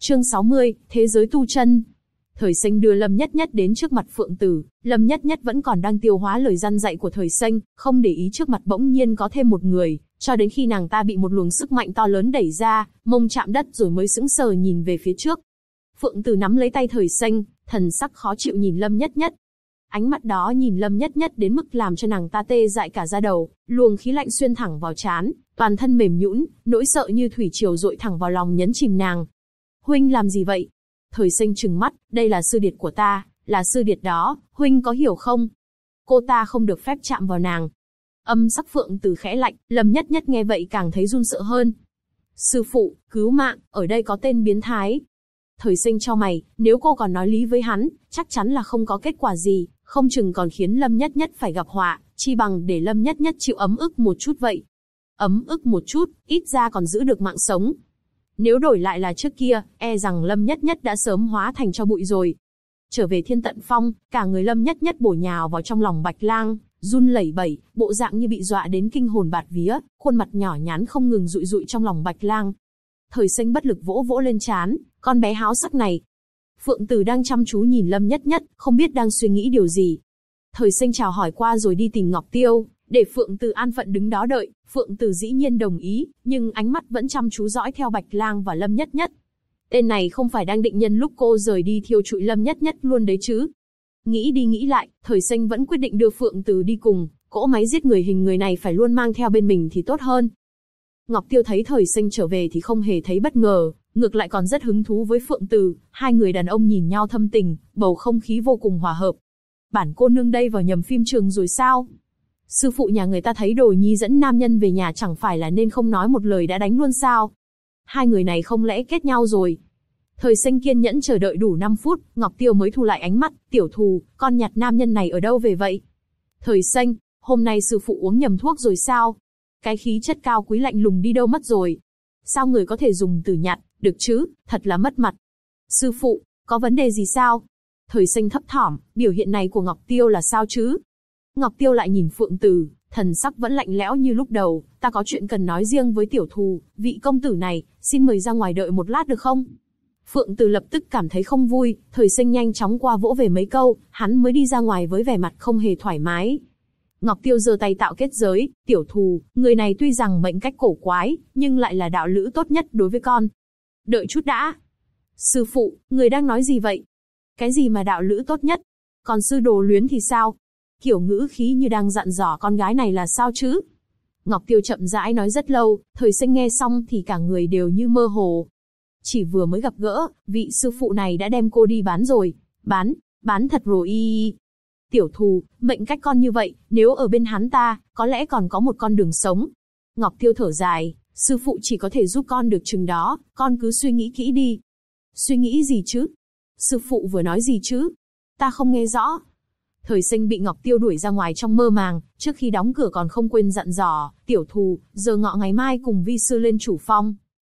Chương 60, Thế giới tu chân. Thời sinh đưa Lâm Nhất Nhất đến trước mặt Phượng Tử, Lâm Nhất Nhất vẫn còn đang tiêu hóa lời răn dạy của thời sinh, không để ý trước mặt bỗng nhiên có thêm một người, cho đến khi nàng ta bị một luồng sức mạnh to lớn đẩy ra, mông chạm đất rồi mới sững sờ nhìn về phía trước. Phượng Tử nắm lấy tay thời sinh, thần sắc khó chịu nhìn Lâm Nhất Nhất. Ánh mắt đó nhìn Lâm Nhất Nhất đến mức làm cho nàng ta tê dại cả da đầu, luồng khí lạnh xuyên thẳng vào chán, toàn thân mềm nhũn, nỗi sợ như thủy triều dội thẳng vào lòng nhấn chìm nàng, huynh làm gì vậy? Thời sinh trừng mắt, đây là sư điệt của ta, là sư điệt đó, huynh có hiểu không? Cô ta không được phép chạm vào nàng. Âm sắc phượng từ khẽ lạnh, lầm nhất nhất nghe vậy càng thấy run sợ hơn. Sư phụ, cứu mạng, ở đây có tên biến thái. Thời sinh cho mày, nếu cô còn nói lý với hắn, chắc chắn là không có kết quả gì, không chừng còn khiến Lâm Nhất Nhất phải gặp họa, chi bằng để Lâm Nhất Nhất chịu ấm ức một chút vậy. Ấm ức một chút, ít ra còn giữ được mạng sống, nếu đổi lại là trước kia, e rằng Lâm Nhất Nhất đã sớm hóa thành cho bụi rồi. Trở về Thiên Tận Phong, cả người Lâm Nhất Nhất bổ nhào vào trong lòng Bạch Lang, run lẩy bẩy, bộ dạng như bị dọa đến kinh hồn bạt vía, khuôn mặt nhỏ nhắn không ngừng rụi rụi trong lòng Bạch Lang. Thời sinh bất lực vỗ vỗ lên chán, con bé háo sắc này. Phượng Tử đang chăm chú nhìn Lâm Nhất Nhất, không biết đang suy nghĩ điều gì. Thời sinh chào hỏi qua rồi đi tìm Ngọc Tiêu, để Phượng Tử an phận đứng đó đợi, Phượng Tử dĩ nhiên đồng ý, nhưng ánh mắt vẫn chăm chú dõi theo Bạch Lang và Lâm Nhất Nhất. Tên này không phải đang định nhân lúc cô rời đi thiêu trụi Lâm Nhất Nhất luôn đấy chứ. Nghĩ đi nghĩ lại, thời sinh vẫn quyết định đưa Phượng Tử đi cùng, cỗ máy giết người hình người này phải luôn mang theo bên mình thì tốt hơn. Ngọc Tiêu thấy thời sinh trở về thì không hề thấy bất ngờ, ngược lại còn rất hứng thú với Phượng Tử, hai người đàn ông nhìn nhau thâm tình, bầu không khí vô cùng hòa hợp. Bản cô nương đây vào nhầm phim trường rồi sao? Sư phụ nhà người ta thấy đồ nhi dẫn nam nhân về nhà chẳng phải là nên không nói một lời đã đánh luôn sao? Hai người này không lẽ kết nhau rồi? Thời sinh kiên nhẫn chờ đợi đủ 5 phút, Ngọc Tiêu mới thu lại ánh mắt, tiểu thù, con nhặt nam nhân này ở đâu về vậy? Thời sinh, hôm nay sư phụ uống nhầm thuốc rồi sao? Cái khí chất cao quý lạnh lùng đi đâu mất rồi? Sao người có thể dùng từ nhặt, được chứ, thật là mất mặt. Sư phụ, có vấn đề gì sao? Thời sinh thấp thỏm, biểu hiện này của Ngọc Tiêu là sao chứ? Ngọc Tiêu lại nhìn Phượng Tử, thần sắc vẫn lạnh lẽo như lúc đầu, ta có chuyện cần nói riêng với tiểu thù, vị công tử này, xin mời ra ngoài đợi một lát được không? Phượng Tử lập tức cảm thấy không vui, thời sinh nhanh chóng qua vỗ về mấy câu, hắn mới đi ra ngoài với vẻ mặt không hề thoải mái. Ngọc Tiêu giơ tay tạo kết giới, tiểu thù, người này tuy rằng mệnh cách cổ quái, nhưng lại là đạo lữ tốt nhất đối với con. Đợi chút đã. Sư phụ, người đang nói gì vậy? Cái gì mà đạo lữ tốt nhất? Còn sư đồ luyến thì sao? kiểu ngữ khí như đang dặn dò con gái này là sao chứ. Ngọc Tiêu chậm rãi nói rất lâu, thời sinh nghe xong thì cả người đều như mơ hồ. Chỉ vừa mới gặp gỡ, vị sư phụ này đã đem cô đi bán rồi. Bán, bán thật rồi y. Tiểu thù, mệnh cách con như vậy, nếu ở bên hắn ta, có lẽ còn có một con đường sống. Ngọc Tiêu thở dài, sư phụ chỉ có thể giúp con được chừng đó, con cứ suy nghĩ kỹ đi. Suy nghĩ gì chứ? Sư phụ vừa nói gì chứ? Ta không nghe rõ, Thời sinh bị Ngọc Tiêu đuổi ra ngoài trong mơ màng, trước khi đóng cửa còn không quên dặn dò, tiểu thù, giờ ngọ ngày mai cùng vi sư lên chủ phong,